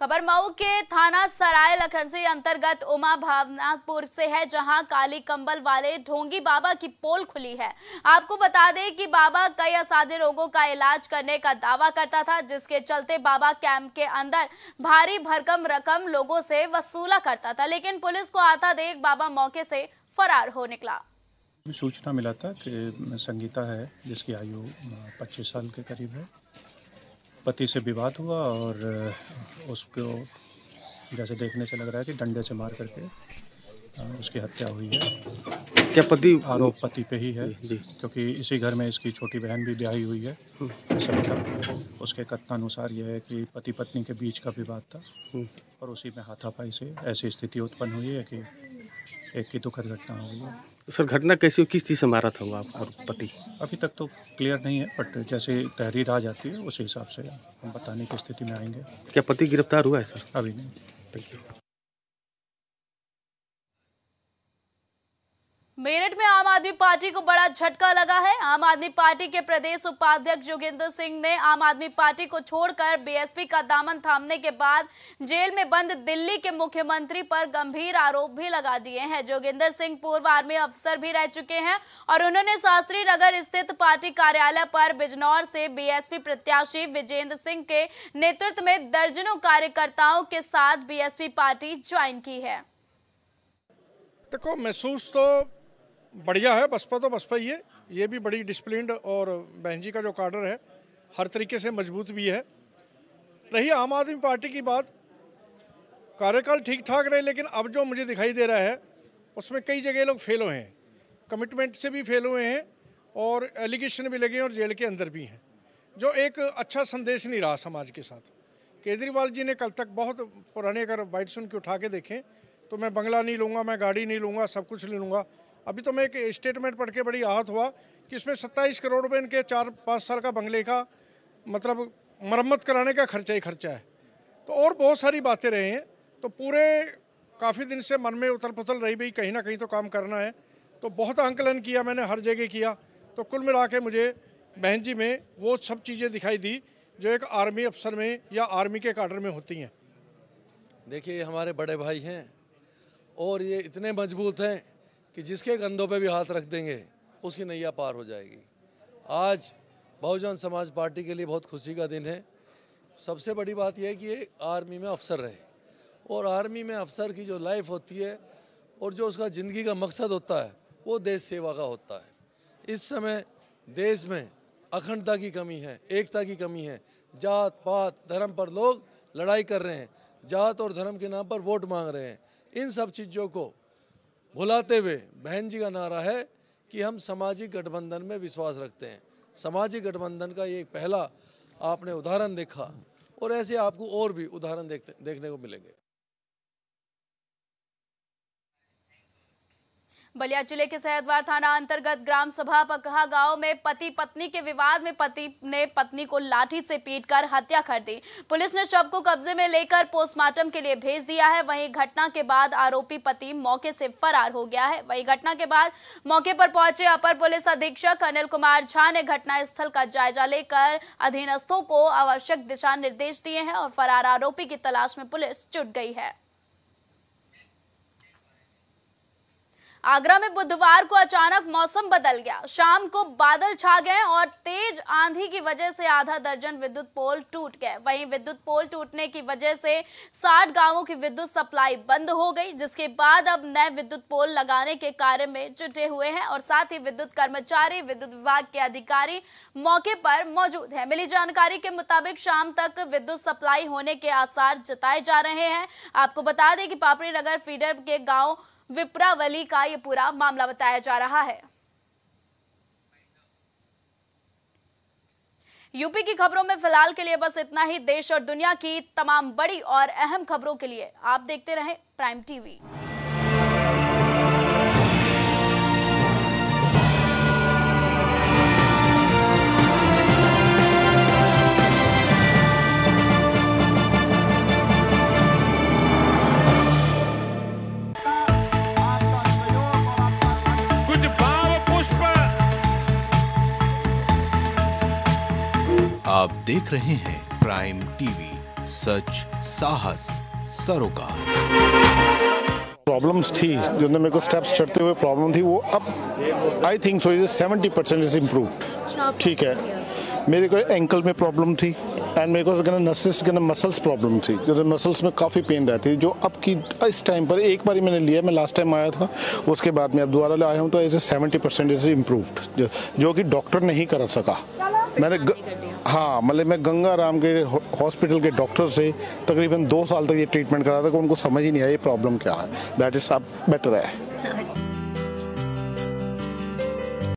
खबर मऊ के थाना सराय लखनसी अंतर्गत उमा भावनाथपुर से है जहां काली कंबल वाले ढोंगी बाबा की पोल खुली है आपको बता दें कि बाबा कई असाधे रोगों का इलाज करने का दावा करता था जिसके चलते बाबा कैंप के अंदर भारी भरकम रकम लोगों से वसूला करता था लेकिन पुलिस को आता देख बाबा मौके से फरार हो निकला सूचना मिला था कि संगीता है जिसकी आयु पच्चीस साल के करीब है पति से विवाद हुआ और उसको जैसे देखने से लग रहा है कि डंडे से मार करके उसकी हत्या हुई है क्या पति आरोप पति पे ही है क्योंकि इसी घर में इसकी छोटी बहन भी ब्याही हुई है उसके हम्म। तक उसके कथनानुसार यह है कि पति पत्नी के बीच का विवाद था हम्म। और उसी में हाथापाई से ऐसी स्थिति उत्पन्न हुई है कि एक की दुखद घटना हो गई है तो सर घटना कैसी हो किस चीज़ से मारा था वो आप और पति अभी तक तो क्लियर नहीं है बट जैसे तहरीर आ जाती है उस हिसाब से हम बताने की स्थिति में आएंगे क्या पति गिरफ्तार हुआ है सर अभी नहीं थैंक यू मेरठ में आम आदमी पार्टी को बड़ा झटका लगा है आम आदमी पार्टी के प्रदेश उपाध्यक्ष जोगिंदर सिंह ने आम आदमी पार्टी को छोड़कर बीएसपी का दामन थामने के बाद जेल में बंद दिल्ली के मुख्यमंत्री पर गंभीर आरोप भी लगा दिए हैं जोगिंदर सिंह पूर्व आर्मी अफसर भी रह चुके हैं और उन्होंने शास्त्री नगर स्थित पार्टी कार्यालय पर बिजनौर से बी प्रत्याशी विजेंद्र सिंह के नेतृत्व में दर्जनों कार्यकर्ताओं के साथ बी पार्टी ज्वाइन की है देखो महसूस तो बढ़िया है बसपा तो बसपा ही है ये भी बड़ी डिसप्लिन और बहन जी का जो कार्डर है हर तरीके से मजबूत भी है रही आम आदमी पार्टी की बात कार्यकाल ठीक ठाक रहे लेकिन अब जो मुझे दिखाई दे रहा है उसमें कई जगह लोग फेल हुए हैं कमिटमेंट से भी फेल हुए हैं और एलिगेशन भी लगे हैं और जेल के अंदर भी हैं जो एक अच्छा संदेश नहीं रहा समाज के साथ केजरीवाल जी ने कल तक बहुत पुराने अगर सुन के उठा के देखें तो मैं बंगला नहीं लूँगा मैं गाड़ी नहीं लूँगा सब कुछ ले लूँगा अभी तो मैं एक स्टेटमेंट पढ़ के बड़ी आहत हुआ कि इसमें सत्ताईस करोड़ रुपये इनके चार पाँच साल का बंगले का मतलब मरम्मत कराने का खर्चा ही खर्चा है तो और बहुत सारी बातें रही हैं तो पूरे काफ़ी दिन से मन में उथल पुथल रही भाई कहीं ना कहीं तो काम करना है तो बहुत आंकलन किया मैंने हर जगह किया तो कुल मिला के मुझे बहन जी में वो सब चीज़ें दिखाई दी जो एक आर्मी अफसर में या आर्मी के कार्डर में होती हैं देखिए हमारे बड़े भाई हैं और ये इतने मजबूत हैं कि जिसके कंधों पे भी हाथ रख देंगे उसकी नैया पार हो जाएगी आज बहुजन समाज पार्टी के लिए बहुत खुशी का दिन है सबसे बड़ी बात यह है कि ये आर्मी में अफसर रहे और आर्मी में अफसर की जो लाइफ होती है और जो उसका ज़िंदगी का मकसद होता है वो देश सेवा का होता है इस समय देश में अखंडता की कमी है एकता की कमी है जात पात धर्म पर लोग लड़ाई कर रहे हैं जात और धर्म के नाम पर वोट मांग रहे हैं इन सब चीज़ों को भुलाते हुए बहन जी का नारा है कि हम सामाजिक गठबंधन में विश्वास रखते हैं सामाजिक गठबंधन का ये पहला आपने उदाहरण देखा और ऐसे आपको और भी उदाहरण देखने को मिलेंगे बलिया जिले के सहदवार थाना अंतर्गत ग्राम सभा पकहा गांव में पति पत्नी के विवाद में पति ने पत्नी को लाठी से पीटकर हत्या कर दी पुलिस ने शव को कब्जे में लेकर पोस्टमार्टम के लिए भेज दिया है वहीं घटना के बाद आरोपी पति मौके से फरार हो गया है वहीं घटना के बाद मौके पर पहुंचे अपर पुलिस अधीक्षक अनिल कुमार झा ने घटना स्थल का जायजा लेकर अधीनस्थों को आवश्यक दिशा निर्देश दिए हैं और फरार आरोपी की तलाश में पुलिस जुट गई है आगरा में बुधवार को अचानक मौसम बदल गया शाम को बादल छा गए और तेज आंधी की वजह से आधा दर्जन विद्युत पोल टूट गए वहीं विद्युत पोल टूटने की वजह से 60 गांवों की विद्युत सप्लाई बंद हो गई जिसके बाद अब नए विद्युत पोल लगाने के कार्य में जुटे हुए हैं और साथ ही विद्युत कर्मचारी विद्युत विभाग के अधिकारी मौके पर मौजूद है मिली जानकारी के मुताबिक शाम तक विद्युत सप्लाई होने के आसार जताए जा रहे हैं आपको बता दें कि पापड़ी नगर फीडर के गाँव विप्रावली का यह पूरा मामला बताया जा रहा है यूपी की खबरों में फिलहाल के लिए बस इतना ही देश और दुनिया की तमाम बड़ी और अहम खबरों के लिए आप देखते रहें प्राइम टीवी आप देख रहे हैं प्राइम टीवी सच साहस सरोकार प्रॉब्लम्स थी जो मेरे को स्टेप्स चढ़ते हुए प्रॉब्लम थी वो अब I think so is seventy percent is improve ठीक है मेरे को एंकल में प्रॉब्लम थी एंड मेरे को नसेस के मसल्स प्रॉब्लम थी जो मसल्स में काफ़ी पेन रहती थी जो अब की इस टाइम पर एक बार ही मैंने लिया मैं लास्ट टाइम आया था उसके बाद में अब दोबारा आया हूँ तो as a seventy percent is improve जो कि डॉक्टर नहीं कर सका मैंने ग, हाँ मतलब मैं गंगा राम के हॉस्पिटल के डॉक्टर से तकरीबन दो साल तक ये ट्रीटमेंट करा था कि उनको समझ ही नहीं आया ये प्रॉब्लम क्या है दैट इज़ अब बेटर है अच्छा।